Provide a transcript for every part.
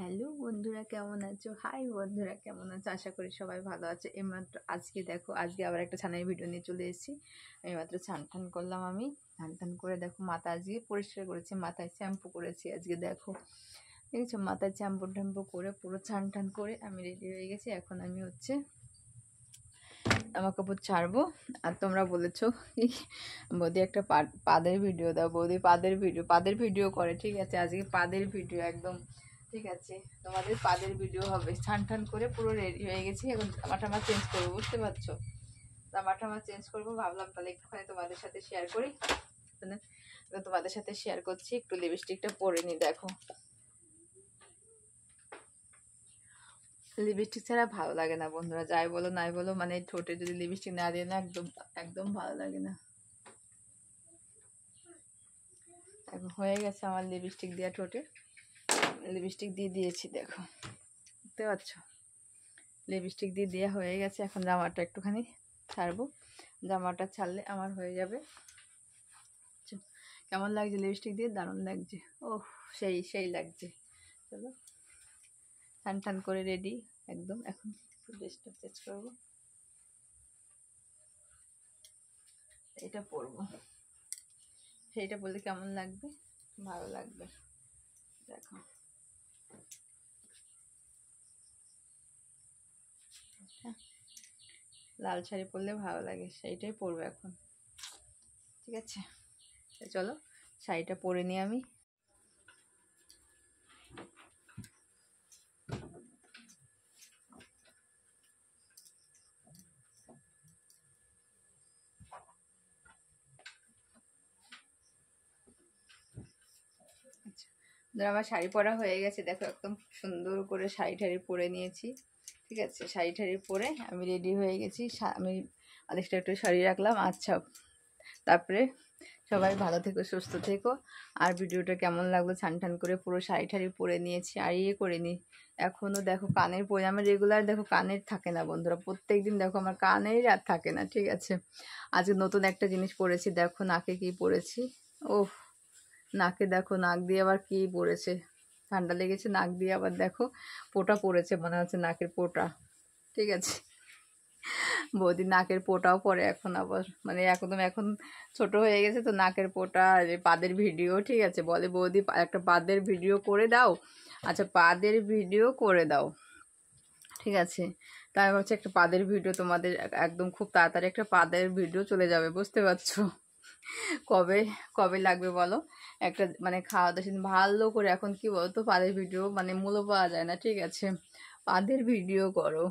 hello বন্ধুরা কেমন আছো হাই বন্ধুরা কেমন আছো আশা করি সবাই ভালো আছে এইমাত্র আজকে দেখো আজকে আবার একটা ছানের ভিডিও নিয়ে চলে এসেছি এইমাত্র ছান ঠান করলাম আমি ছান ঠান করে দেখো মাথা আজকে পরিষ্কার করেছি মাথায় শ্যাম্পু করেছি আজকে দেখো ঠিক আছে মাথায় শ্যাম্পু ট্যাম্পু করে পুরো ছান টান করে আমি রেডি হয়ে গেছি এখন আমি হচ্ছে জামা কাপড় ছাড়বো আর তোমরা বলেছো বৌদি একটা পাদের ভিডিও দাও বৌদি পাদের ভিডিও পাদের ভিডিও করে ঠিক আছে আজকে পাদের ভিডিও একদম ঠিক আছে তোমাদের পাদের ভিডিও হবে ঠান ঠান করে পুরো রেডি হয়ে গেছি এখন জামা টামা চেঞ্জ করবো বুঝতে পারছো জামা টামা চেঞ্জ করবো ভাবলাম তাহলে একটুখানি তোমাদের সাথে শেয়ার করি মানে তোমাদের সাথে শেয়ার করছি একটু লিপস্টিকটা পরে নি দেখো লিপস্টিক ছাড়া ভালো লাগে না বন্ধুরা যাই বলো নাই বলো মানে ঠোঁটে যদি লিপস্টিক না দিয়ে না একদম একদম ভালো লাগে না হয়ে গেছে আমার লিপস্টিক দেওয়া ঠোঁটে লিপস্টিক দিয়ে দিয়েছি দেখো দেখতে পাচ্ছ লিপস্টিক দিয়ে দেওয়া হয়ে গেছে এখন জামাটা একটুখানি ছাড়বো জামাটা ছাড়লে আমার হয়ে যাবে কেমন লাগছে লিপস্টিক দিয়ে দারুণ লাগছে ও সেই সেই লাগছে চলো ঠান ঠান করে রেডি একদম এখন ড্রেসটা চেঞ্জ করবো এটা পরবো সেইটা বললে কেমন লাগবে ভালো লাগবে লাল শাড়ি পরলে ভালো লাগে শাড়িটাই পরবো এখন ঠিক আছে চলো শাড়িটা পরে নিই আমি আচ্ছা, আমার শাড়ি পরা হয়ে গেছে দেখো একদম সুন্দর করে শাড়ি টাড়ি পরে নিয়েছি ঠিক আছে শাড়ি ঠাড়ি পরে আমি রেডি হয়ে গেছি আমি অনেকটা একটু শাড়ি রাখলাম আচ্ছা তারপরে সবাই ভালো থেকো সুস্থ থেকো আর ভিডিওটা কেমন লাগলো ছান ঠান করে পুরো শাড়ি ঠাড়ি পরে নিয়েছি আর ইয়ে করে নি এখনও দেখো কানের পরে আমার রেগুলার দেখো কানের থাকে না বন্ধুরা প্রত্যেক দিন দেখো আমার কানের আর থাকে না ঠিক আছে আজকে নতুন একটা জিনিস পরেছি দেখো নাকে কি পরেছি ওহ নাকে দেখো নাক দিয়ে আবার কি পরেছে ঠান্ডা লেগেছে নাক দিয়ে আবার দেখো পোটা পড়েছে মনে হচ্ছে নাকের পোটা ঠিক আছে বৌদি নাকের পোটাও পরে এখন আবার মানে একদম এখন ছোট হয়ে গেছে তো নাকের পোটা আর পাদের ভিডিও ঠিক আছে বলে বৌদি একটা পাদের ভিডিও করে দাও আচ্ছা পাদের ভিডিও করে দাও ঠিক আছে তাই ভাবছি একটা পাদের ভিডিও তোমাদের একদম খুব তাড়াতাড়ি একটা পাদের ভিডিও চলে যাবে বুঝতে পারছো কবে কবে লাগবে বলো একটা মানে খাওয়া দাওয়া সেদিন ভালো করে এখন কি বলতো পাদের ভিডিও মানে মূল্য পাওয়া যায় না ঠিক আছে পাদের ভিডিও করো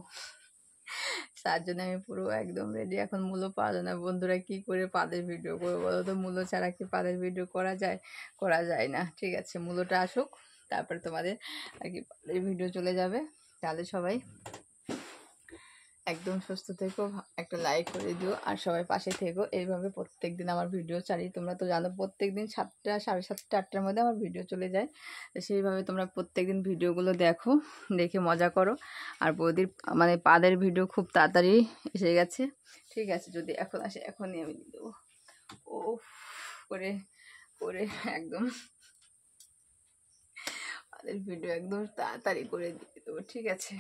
তার জন্য আমি পুরো একদম রেডি এখন মূল্য পাওয়া যায় না বন্ধুরা কি করে পাদের ভিডিও করবো বলো তো মূল্য ছাড়া কি পাদের ভিডিও করা যায় করা যায় না ঠিক আছে মূল্যটা আসুক তারপরে তোমাদের আর কি পাদের ভিডিও চলে যাবে তাহলে সবাই একদম সুস্থ থেকো একটা লাইক করে দিও আর সবাই পাশে থেকো এইভাবে প্রত্যেক দিন আমার ভিডিও চালিয়ে তোমরা তো জানো প্রত্যেক দিন সাতটা সাড়ে সাতটা আটটার মধ্যে আমার ভিডিও চলে যায় সেইভাবে তোমরা প্রত্যেক দিন ভিডিওগুলো দেখো দেখে মজা করো আর বৌদির মানে পাদের ভিডিও খুব তাড়াতাড়ি এসে গেছে ঠিক আছে যদি এখন আসে এখনই আমি দিয়ে দেবো ও করে করে একদম পাদের ভিডিও একদম তাড়াতাড়ি করে দিয়ে দেবো ঠিক আছে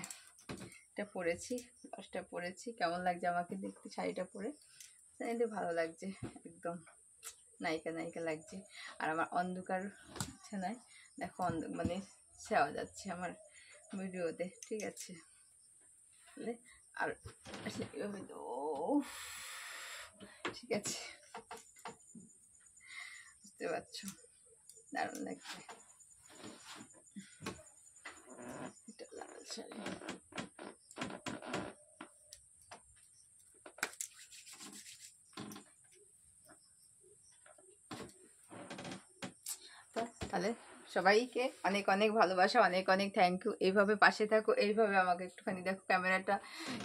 টা পরেছি ব্লাউজটা পরেছি কেমন লাগছে আমাকে দেখতে শাড়িটা পরে কিন্তু ভালো লাগছে একদম নায়িকা নায়িকা লাগছে আর আমার অন্ধকার নাই দেখো অন্ধ মানে ছাওয়া যাচ্ছে আমার ভিডিওতে ঠিক আছে আর ঠিক আছে বুঝতে পারছো দারুণ লাগছে এটা লাল শাড়ি তাহলে সবাইকে অনেক অনেক ভালোবাসা অনেক অনেক থ্যাংক ইউ এইভাবে পাশে থাকো এইভাবে আমাকে একটুখানি দেখো ক্যামেরাটা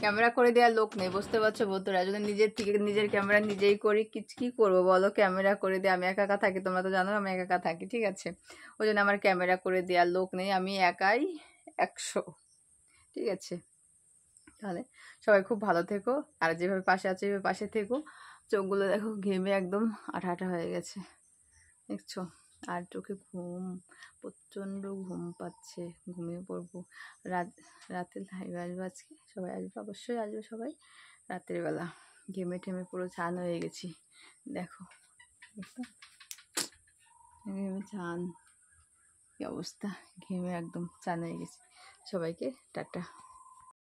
ক্যামেরা করে দেওয়ার লোক নেই বুঝতে পারছো বন্ধুরা যদি নিজের থেকে নিজের ক্যামেরা নিজেই করি কি কী করবো বলো ক্যামেরা করে দিয়ে আমি একা একা থাকি তোমরা তো জানো আমি একা একা থাকি ঠিক আছে ওই জন্য আমার ক্যামেরা করে দেওয়ার লোক নেই আমি একাই একশো ঠিক আছে তাহলে সবাই খুব ভালো থেকো আর যেভাবে পাশে আছে এইভাবে পাশে থেকো চোখগুলো দেখো ঘেমে একদম আঠা আঠা হয়ে গেছে দেখছো আর চোখে ঘুম প্রচণ্ড ঘুম পাচ্ছে ঘুমিয়ে পড়বো রাত রাতে লাইভে আসবো আজকে সবাই আসবে অবশ্যই আসবে সবাই রাতের বেলা ঘেমে ঠেমে পুরো চান হয়ে গেছি দেখো ঘেমে চান কি অবস্থা ঘেমে একদম চান হয়ে গেছি সবাইকে টাটা